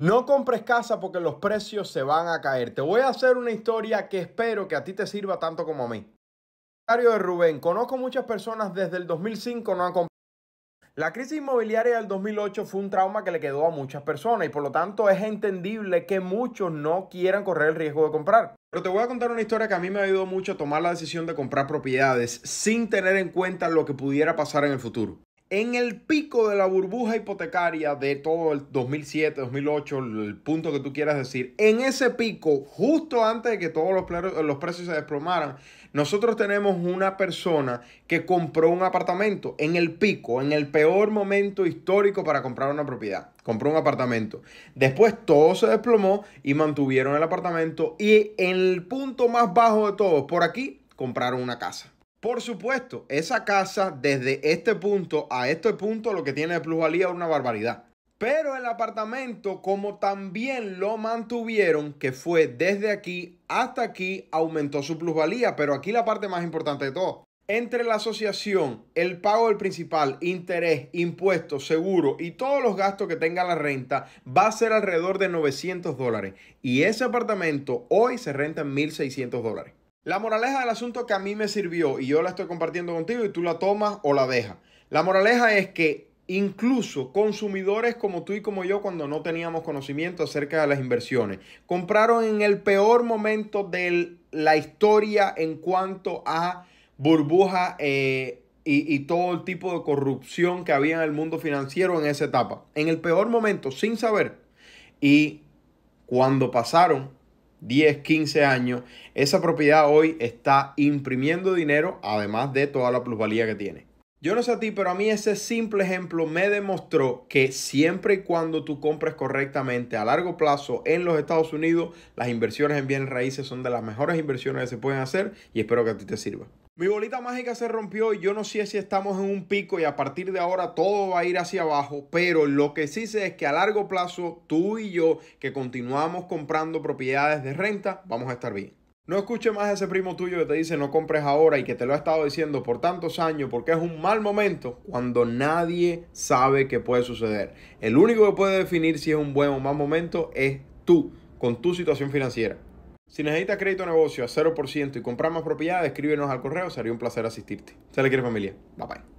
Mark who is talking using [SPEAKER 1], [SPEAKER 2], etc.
[SPEAKER 1] No compres casa porque los precios se van a caer. Te voy a hacer una historia que espero que a ti te sirva tanto como a mí. Diario de Rubén, conozco muchas personas desde el 2005 no han comprado. La crisis inmobiliaria del 2008 fue un trauma que le quedó a muchas personas y por lo tanto es entendible que muchos no quieran correr el riesgo de comprar. Pero te voy a contar una historia que a mí me ha ayudado mucho a tomar la decisión de comprar propiedades sin tener en cuenta lo que pudiera pasar en el futuro en el pico de la burbuja hipotecaria de todo el 2007, 2008, el punto que tú quieras decir, en ese pico, justo antes de que todos los, precios se desplomaran, nosotros tenemos una persona que compró un apartamento en el pico, en el peor momento histórico para comprar una propiedad. Compró un apartamento. Después todo se desplomó y mantuvieron el apartamento y en el punto más bajo de todo, por aquí, compraron una casa. Por supuesto, esa casa desde este punto a este punto lo que tiene de plusvalía es una barbaridad. Pero el apartamento, como también lo mantuvieron, que fue desde aquí hasta aquí, aumentó su plusvalía. Pero aquí la parte más importante de todo. Entre la asociación, el pago del principal, interés, impuestos, seguro y todos los gastos que tenga la renta va a ser alrededor de 900 dólares. Y ese apartamento hoy se renta en 1.600 dólares. La moraleja del asunto que a mí me sirvió y yo la estoy compartiendo contigo y tú la tomas o la dejas. La moraleja es que incluso consumidores como tú y como yo cuando no teníamos conocimiento acerca de las inversiones, compraron en el peor momento de la historia en cuanto a burbuja eh, y, y todo el tipo de corrupción que había en el mundo financiero en esa etapa. En el peor momento, sin saber. Y cuando pasaron 10, 15 años, esa propiedad hoy está imprimiendo dinero, además de toda la plusvalía que tiene. Yo no sé a ti, pero a mí ese simple ejemplo me demostró que siempre y cuando tú compres correctamente a largo plazo en los Estados Unidos, las inversiones en bienes raíces son de las mejores inversiones que se pueden hacer y espero que a ti te sirva. Mi bolita mágica se rompió y yo no sé si estamos en un pico y a partir de ahora todo va a ir hacia abajo, pero lo que sí sé es que a largo plazo tú y yo que continuamos comprando propiedades de renta vamos a estar bien. No escuche más a ese primo tuyo que te dice no compres ahora y que te lo ha estado diciendo por tantos años porque es un mal momento cuando nadie sabe qué puede suceder. El único que puede definir si es un buen o mal momento es tú, con tu situación financiera. Si necesitas crédito de negocio a 0% y comprar más propiedades, escríbenos al correo, sería un placer asistirte. Se le quiere familia. Bye bye.